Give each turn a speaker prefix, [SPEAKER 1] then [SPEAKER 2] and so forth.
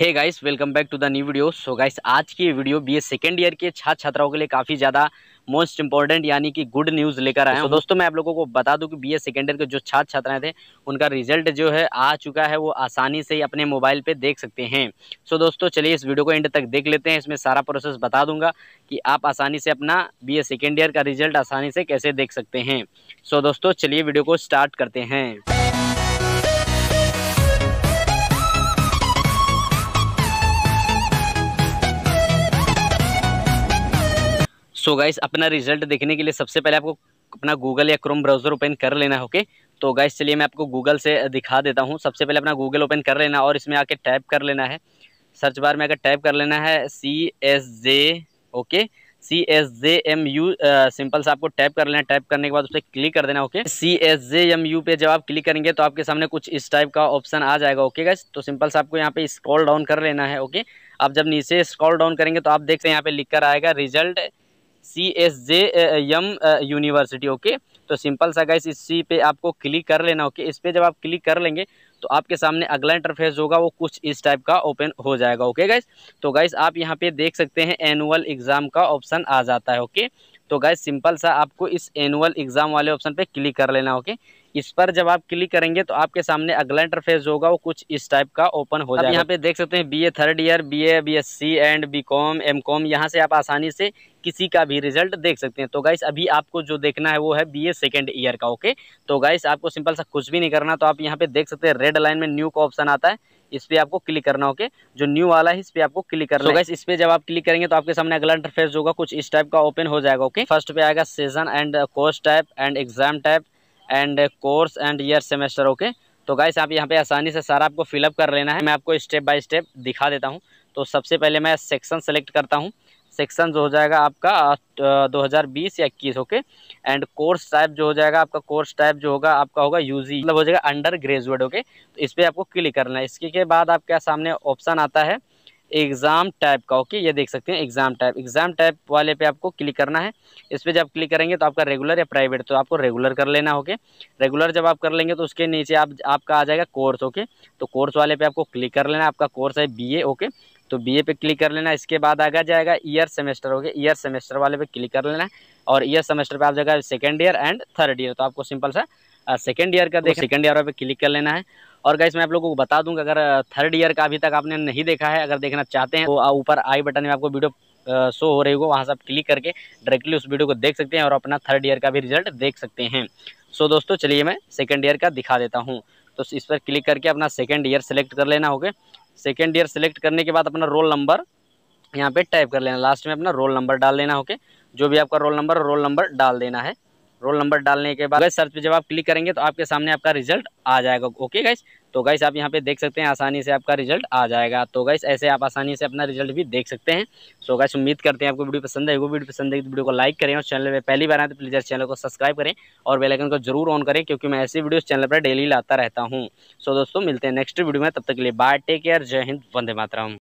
[SPEAKER 1] hey guys welcome back to the new video so guys आज की video B A second year के छात्र छात्राओं के लिए काफ़ी ज़्यादा मोस्ट इंपॉर्टेंट यानी कि गुड न्यूज़ लेकर आए हैं so, दोस्तों मैं आप लोगों को बता दूं कि बी ए सेकेंड ईयर के जो छात्र छात्राएं थे उनका रिजल्ट जो है आ चुका है वो आसानी से ही अपने मोबाइल पर देख सकते हैं सो so, दोस्तों चलिए इस वीडियो को एंड तक देख लेते हैं इसमें सारा प्रोसेस बता दूंगा कि आप आसानी से अपना बी ए सेकेंड ईयर का रिजल्ट आसानी से कैसे देख सकते हैं सो so, दोस्तों चलिए वीडियो को स्टार्ट करते हैं सो गाइस अपना रिजल्ट देखने के लिए सबसे पहले आपको अपना गूगल या क्रोम ब्राउज़र ओपन कर लेना ओके तो गाइस चलिए मैं आपको गूगल से दिखा देता हूँ सबसे पहले अपना गूगल ओपन कर लेना और इसमें आके टाइप कर लेना है सर्च बार में अगर टाइप कर लेना है C S J okay C S J M U simple से आपको टाइप कर लेना टाइप करने के बाद उस पर क्लिक कर देना okay C S J M U पे जब आप क्लिक करेंगे तो आपके सामने कुछ इस टाइप का ऑप्शन आ जाएगा ओके गैस तो सिंपल से आपको यहाँ पे स्क्रॉल डाउन कर लेना है ओके आप जब नीचे स्क्रॉल डाउन करेंगे तो आप देख सकते हैं यहाँ पे लिख कर आएगा result C S J M university okay तो सिंपल सा गाइस इसी पे आपको क्लिक कर लेना ओके इस पर जब आप क्लिक कर लेंगे तो आपके सामने अगला इंटरफेस होगा वो कुछ इस टाइप का ओपन हो जाएगा ओके गाइस तो गाइस आप यहाँ पे देख सकते हैं एनुअल एग्ज़ाम का ऑप्शन आ जाता है ओके तो गाइस सिंपल सा आपको इस एनुअल एग्ज़ाम वाले ऑप्शन पे क्लिक कर लेना ओके इस पर जब आप क्लिक करेंगे तो आपके सामने अगला इंटरफेस होगा वो कुछ इस टाइप का ओपन हो जाएगा यहाँ पे देख सकते हैं BA third year BA BSc and BCom MCom यहाँ से आप आसानी से किसी का भी रिजल्ट देख सकते हैं तो गाइस अभी आपको जो देखना है वो है बीए सेकेंड ईयर का ओके तो गाइस आपको सिंपल सा कुछ भी नहीं करना तो आप यहाँ पे देख सकते हैं रेड लाइन में न्यू का ऑप्शन आता है इस पर आपको क्लिक करना ओके जो न्यू वाला है इस पर आपको क्लिक करना तो so इस पे जब आप क्लिक करेंगे तो आपके सामने अगला इंटरफेस होगा कुछ इस टाइप का ओपन हो जाएगा ओके फर्स्ट पे आएगा session and course type and exam type and course and year semester okay तो गाइस आप यहाँ पे आसानी से सारा आपको फिलअप कर लेना है मैं आपको स्टेप बाय स्टेप दिखा देता हूँ तो सबसे पहले मैं सेक्शन सेलेक्ट करता हूँ सेक्शन जो हो जाएगा आपका 2020 या इक्कीस ओके एंड कोर्स टाइप जो हो जाएगा आपका कोर्स टाइप जो होगा आपका होगा यूजी मतलब हो जाएगा अंडर ग्रेजुएट ओके तो इस पर आपको क्लिक करना है इसके के बाद आपके सामने ऑप्शन आता है एग्ज़ाम टाइप का ओके ये देख सकते हैं एग्ज़ाम टाइप एग्ज़ाम टाइप वाले पे आपको क्लिक करना है इस पर जब क्लिक करेंगे तो आपका रेगुलर या प्राइवेट तो आपको रेगुलर कर लेना ओके रेगुलर जब आप कर लेंगे तो उसके नीचे आप आपका आ जाएगा कोर्स ओके तो कोर्स वाले पे आपको क्लिक कर लेना आपका कोर्स है बी ओके तो बी ए पे क्लिक कर लेना इसके बाद आगा जाएगा ईयर सेमेस्टर हो गया ईयर सेमेस्टर वाले पे क्लिक कर लेना और ईयर सेमेस्टर पर आप जाएगा second year and third year तो आपको सिंपल सा सेकेंड ईयर का देख सेकेंड ईयर पे क्लिक कर लेना है और गाइस मैं आप लोगों को बता दूंगा अगर थर्ड ईयर का अभी तक आपने नहीं देखा है अगर देखना चाहते हैं तो ऊपर आई बटन में आपको वीडियो शो हो रही होगा वहाँ से आप क्लिक करके डायरेक्टली उस वीडियो को देख सकते हैं और अपना थर्ड ईयर का भी रिजल्ट देख सकते हैं सो दोस्तों चलिए मैं सेकेंड ईयर का दिखा देता हूँ तो इस पर क्लिक करके अपना सेकेंड ईयर सेलेक्ट कर लेना होगा सेकेंड ईयर सेलेक्ट करने के बाद अपना रोल नंबर यहाँ पे टाइप कर लेना लास्ट में अपना रोल नंबर डाल लेना होके जो भी आपका रोल नंबर रोल नंबर डाल देना है रोल नंबर डालने के बाद सर्च पे जब आप क्लिक करेंगे तो आपके सामने आपका रिजल्ट आ जाएगा ओके गाइस तो गाइस आप यहाँ पे देख सकते हैं आसानी से आपका रिजल्ट आ जाएगा तो गाइस ऐसे आप आसानी से अपना रिजल्ट भी देख सकते हैं सो गाइस उम्मीद करते हैं आपको वीडियो पसंद है वो वीडियो पसंद है तो वीडियो को लाइक करें और चैनल पर पहली बार आए तो प्लीज़ चैनल को सब्सक्राइब करें और बेलाइकन को जरूर ऑन करें क्योंकि मैं ऐसी वीडियो चैनल पर डेली लाता रहता हूँ सो दोस्तों मिलते हैं नेक्स्ट वीडियो में तब तक के लिए बाय टेक केयर जय हिंद वंदे मातरम